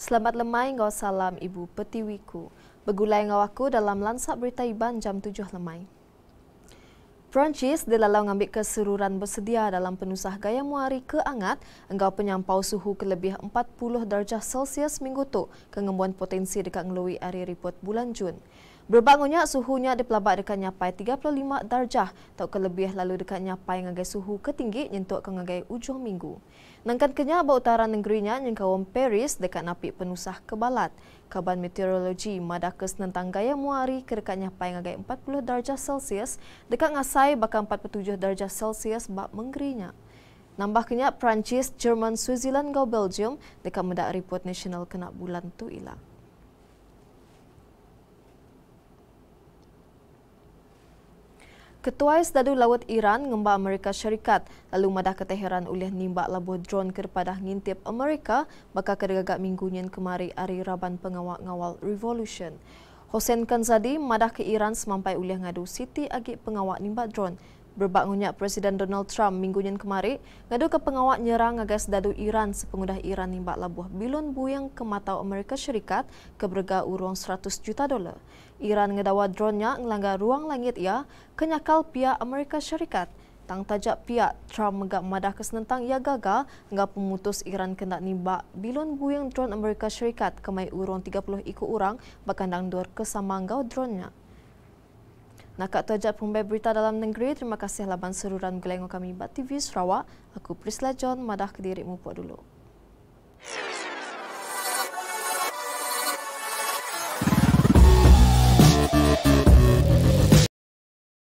Selamat lemai ngau salam ibu petiwiku. Begulai ngau aku dalam lansap berita Iban jam 7 lemai. Perancis dilalau ambil keseruran bersedia dalam penusah gaya muari ke Angat enggau penyampau suhu kelebih 40 darjah Celsius minggu tu kengembuan potensi dekat ngelui hari ribut bulan Jun. Berbangunnya suhunya di pelabak dekat nyapai 35 darjah atau kelebih lalu dekat nyapai ngagai suhu ketinggi nyentuk ke ngagai ujung minggu. Nangkan kenyataan utara negerinya yang nyengkawam Paris dekat napik penusah kebalat. Kaban meteorologi Madakes tentang gaya muari kerekatnya paling agak 40 darjah Celsius dekat ngasai bakal 47 darjah Celsius bak menggerinya. Nambah kenyap, Perancis, Jerman, Switzerland, Gau, Belgium dekat mendak report nasional kena bulan tu hilang. Ketua Sedadu Laut Iran ngembak Amerika Syarikat lalu madah ke Teheran oleh nimbak labuh drone kepada ngintip Amerika bakal kedegagak minggunya kemari hari Raban Pengawak Ngawal Revolution. Hossein Kanzadi madah ke Iran semampai oleh ngadu Siti Agik Pengawak Nimbak Drone. Berbangunnya Presiden Donald Trump minggu yang kemari, ngadu ke pengawak nyerang ngagas dadu Iran sepengudah Iran nimbak labuh bilun buyang ke matau Amerika Syarikat ke berga urung 100 juta dolar. Iran ngedawa drone-nya ngelanggar ruang langit ia kenyakal pihak Amerika Syarikat. Tang tajak pihak Trump megak madah kesenentang ia gagal enggak pemutus Iran kena nimbak bilun buyang drone Amerika Syarikat kemai urung 30 iku orang bakandang dor kesama ngau drone-nya. Nakak terjat pembayar berita dalam negeri, terima kasih laban seruran gelenggong kami Bat TV Sarawak. Aku Prisla John, madah ke diri dulu.